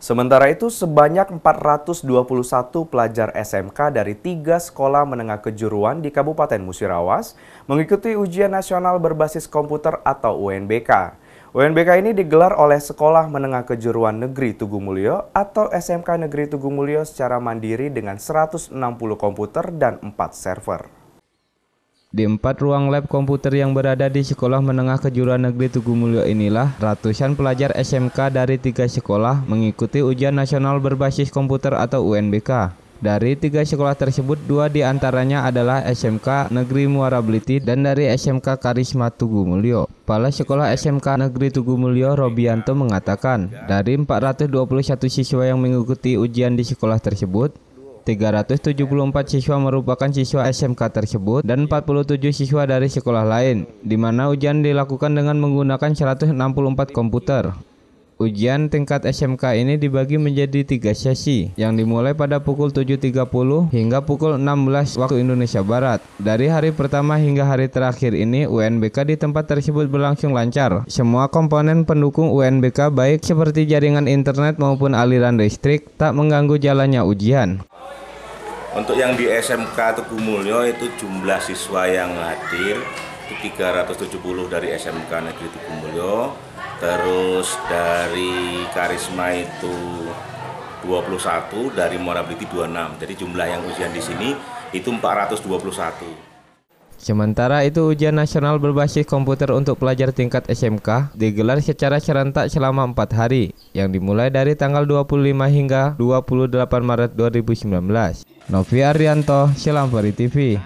Sementara itu, sebanyak 421 pelajar SMK dari tiga sekolah menengah kejuruan di Kabupaten Musirawas mengikuti ujian nasional berbasis komputer atau UNBK. UNBK ini digelar oleh Sekolah Menengah Kejuruan Negeri Tugu Mulyo atau SMK Negeri Tugu Mulyo secara mandiri dengan 160 komputer dan 4 server. Di empat ruang lab komputer yang berada di Sekolah Menengah Kejuruan Negeri Tugu Mulyo inilah, ratusan pelajar SMK dari tiga sekolah mengikuti ujian nasional berbasis komputer atau UNBK. Dari tiga sekolah tersebut, dua di antaranya adalah SMK Negeri Muara Beliti dan dari SMK Karisma Tugu Mulyo. Kepala Sekolah SMK Negeri Tugu Mulyo Robianto mengatakan, dari 421 siswa yang mengikuti ujian di sekolah tersebut, 374 siswa merupakan siswa SMK tersebut dan 47 siswa dari sekolah lain, di mana ujian dilakukan dengan menggunakan 164 komputer. Ujian tingkat SMK ini dibagi menjadi tiga sesi yang dimulai pada pukul 7.30 hingga pukul 16 waktu Indonesia Barat. Dari hari pertama hingga hari terakhir ini UNBK di tempat tersebut berlangsung lancar. Semua komponen pendukung UNBK baik seperti jaringan internet maupun aliran listrik tak mengganggu jalannya ujian. Untuk yang di SMK atau kumulyo itu jumlah siswa yang hadir 370 dari SMK Negeri Tukumulyo terus dari Karisma itu 21 dari Morability 26 jadi jumlah yang ujian di sini itu 421 Sementara itu ujian nasional berbasis komputer untuk pelajar tingkat SMK digelar secara serentak selama 4 hari yang dimulai dari tanggal 25 hingga 28 Maret 2019. Novi Arianto, Selampari TV.